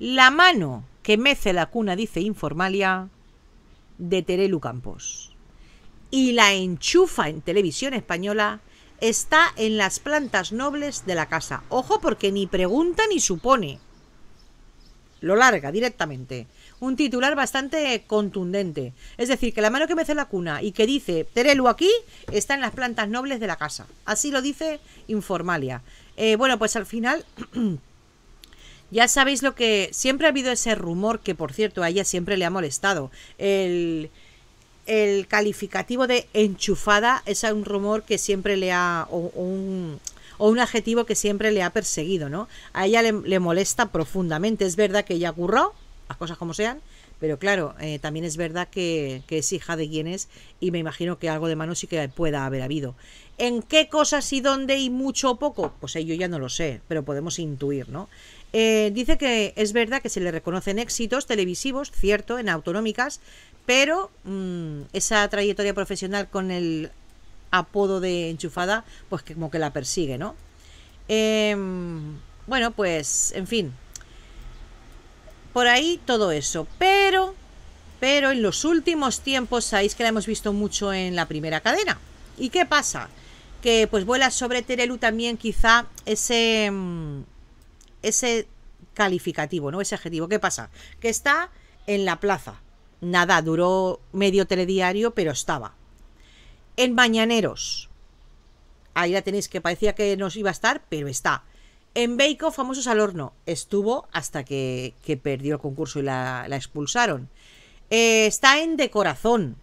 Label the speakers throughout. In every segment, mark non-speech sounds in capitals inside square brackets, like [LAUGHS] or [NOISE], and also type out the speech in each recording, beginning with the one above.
Speaker 1: La mano que mece la cuna, dice Informalia, de Terelu Campos. Y la enchufa en televisión española está en las plantas nobles de la casa. Ojo porque ni pregunta ni supone. Lo larga directamente. Un titular bastante contundente. Es decir, que la mano que mece la cuna y que dice Terelu aquí está en las plantas nobles de la casa. Así lo dice Informalia. Eh, bueno, pues al final [CLEARS THROAT] Ya sabéis lo que... Siempre ha habido ese rumor que, por cierto, a ella siempre le ha molestado. El, el calificativo de enchufada es un rumor que siempre le ha... O, un, o un adjetivo que siempre le ha perseguido, ¿no? A ella le, molesta profundamente. Es verdad que ella curró, las cosas como sean, pero claro, eh, también es verdad que, es hija de quienes y me imagino que algo de mano sí que pueda haber habido. ¿En qué cosas y dónde y mucho o poco? Pues yo ya no lo sé, pero podemos intuir, ¿no? Eh, dice que es verdad que se le reconocen éxitos televisivos, cierto, en autonómicas, pero mm, esa trayectoria profesional con el apodo de enchufada, pues que como que la persigue, ¿no? Em, bueno, pues, en fin. Por ahí todo eso. Pero, pero en los últimos tiempos sabéis que la hemos visto mucho en la primera cadena. ¿Y qué pasa? Que pues vuela sobre Terelu también quizá ese... Mm, ese calificativo, ¿no? Ese adjetivo. ¿Qué pasa? Que está en la plaza. Nada, duró medio telediario, pero estaba. En Mañaneros. Ahí la tenéis, que parecía que nos iba a estar, pero está. En Bake Famosos al Horno. Estuvo hasta que, perdió el concurso y la, expulsaron. Eh, está en De Corazón.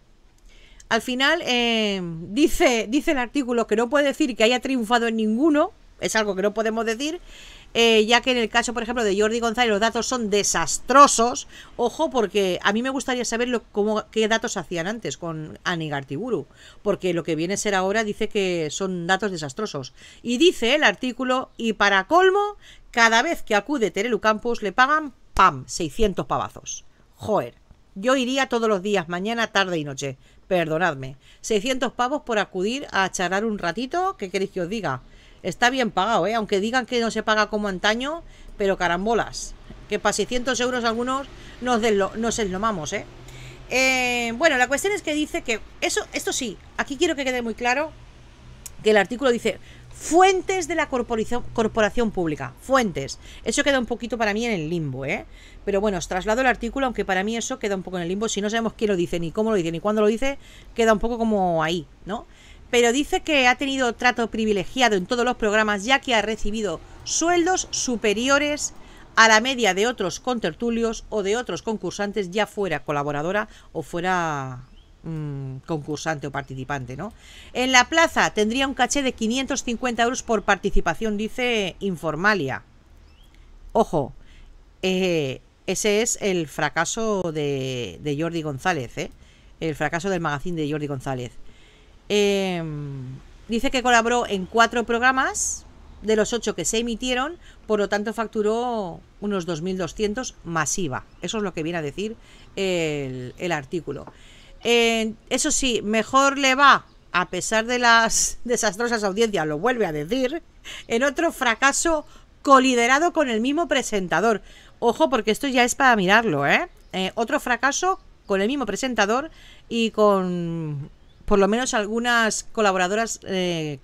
Speaker 1: Al final eh, dice, dice el artículo que no puede decir que haya triunfado en ninguno. Es algo que no podemos decir. Eh, ya que en el caso, por ejemplo, de Jordi González los datos son desastrosos. Ojo, porque a mí me gustaría saber qué datos hacían antes con Tiburu porque lo que viene a ser ahora dice que son datos desastrosos. Y dice el artículo, y para colmo, cada vez que acude Terelu Campus, le pagan, ¡pam!, 600 pavazos. Joder. Yo iría todos los días, mañana, tarde y noche. Perdonadme. 600 pavos por acudir a charlar un ratito. ¿Qué queréis que os diga? Está bien pagado, ¿eh? Aunque digan que no se paga como antaño, pero carambolas. Que para 600 euros algunos nos, nos eslomamos, ¿eh? ¿eh? Bueno, la cuestión es que dice que... eso Esto sí, aquí quiero que quede muy claro que el artículo dice fuentes de la corporación, corporación, pública, fuentes. Eso queda un poquito para mí en el limbo, ¿eh? Pero bueno, os traslado el artículo, aunque para mí eso queda un poco en el limbo. Si no sabemos quién lo dice, ni cómo lo dice, ni cuándo lo dice, queda un poco como ahí, ¿no? pero dice que ha tenido trato privilegiado en todos los programas ya que ha recibido sueldos superiores a la media de otros contertulios o de otros concursantes, ya fuera colaboradora o fuera mm, concursante o participante, ¿no? En la plaza tendría un caché de 550 euros por participación, dice Informalia. Ojo, eh, ese es el fracaso de, Jordi González, ¿eh? El fracaso del magazine de Jordi González. Em, dice que colaboró en cuatro programas de los ocho que se emitieron, por lo tanto facturó unos 2.200 masiva. Eso es lo que viene a decir el, artículo. eso sí, mejor le va, a pesar de las [LAUGHS] desastrosas audiencias, lo vuelve a decir, en otro fracaso coliderado con el mismo presentador. Ojo, porque esto ya es para mirarlo, eh, eh otro fracaso con el mismo presentador y con por lo menos algunas colaboradoras eh,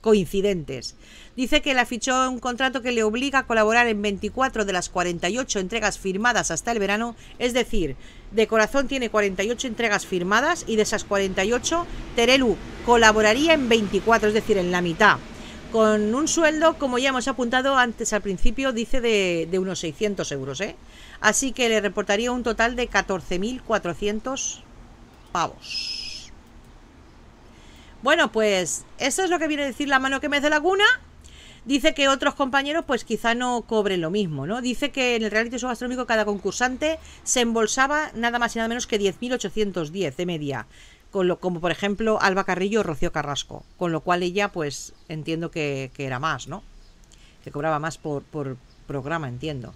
Speaker 1: coincidentes. Dice que la fichó un contrato que le obliga a colaborar en 24 de las 48 entregas firmadas hasta el verano, es decir, de corazón tiene 48 entregas firmadas y de esas 48 Terelu colaboraría en 24, es decir, en la mitad. Con un sueldo, como ya hemos apuntado antes al principio, dice de, unos 600 euros. ¿eh? Así que le reportaría un total de 14.400 pavos. Bueno, pues eso es lo que viene a decir la mano que me hace la cuna. Dice que otros compañeros pues quizá no cobren lo mismo, ¿no? Dice que en el reality show gastronómico cada concursante se embolsaba nada más y nada menos que 10.810 de media, como por ejemplo Alba Carrillo o Rocío Carrasco, con lo cual ella pues entiendo que, era más, ¿no? Que cobraba más por programa, entiendo.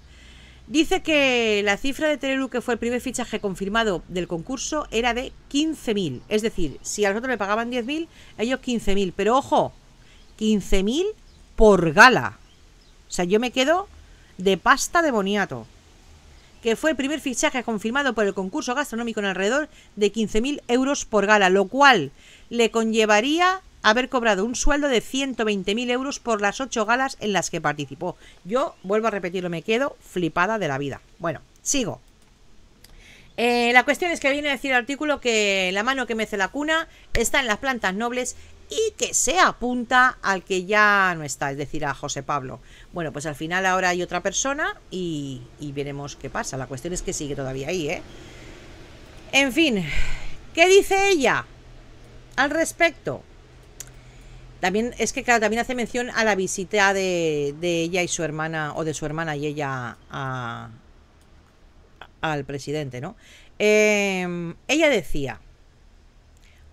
Speaker 1: Dice que la cifra de Terelu, que fue el primer fichaje confirmado del concurso, era de 15.000. Es decir, si a nosotros le pagaban 10.000, ellos 15.000. Pero ojo, 15.000 por gala. O sea, yo me quedo de pasta de boniato. Que fue el primer fichaje confirmado por el concurso gastronómico en alrededor de 15.000 euros por gala, lo cual le conllevaría haber cobrado un sueldo de 120.000 euros por las ocho galas en las que participó. Yo, vuelvo a repetirlo, me quedo flipada de la vida. Bueno, sigo. Eh, la cuestión es que viene a decir el artículo que la mano que mece la cuna está en las plantas nobles y que se apunta al que ya no está, es decir, a José Pablo. Bueno, pues al final ahora hay otra persona y, y veremos qué pasa. La cuestión es que sigue todavía ahí, ¿eh? En fin, ¿qué dice ella al respecto? También, es que claro, también hace mención a la visita de, de ella y su hermana, o de su hermana y ella a, al presidente, ¿no? Em, ella decía,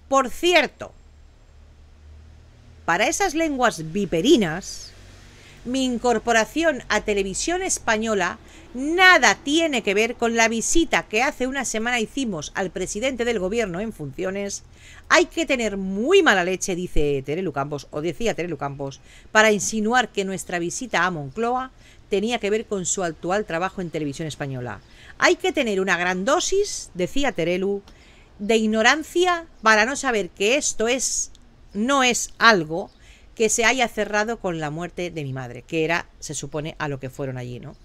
Speaker 1: por cierto, para esas lenguas viperinas, mi incorporación a televisión española nada tiene que ver con la visita que hace una semana hicimos al presidente del gobierno en funciones. Hay que tener muy mala leche, dice Terelu Campos, o decía Terelu Campos, para insinuar que nuestra visita a Moncloa tenía que ver con su actual trabajo en televisión española. Hay que tener una gran dosis, decía Terelu, de ignorancia para no saber que esto es no es algo que se haya cerrado con la muerte de mi madre, que era, se supone, a lo que fueron allí, ¿no?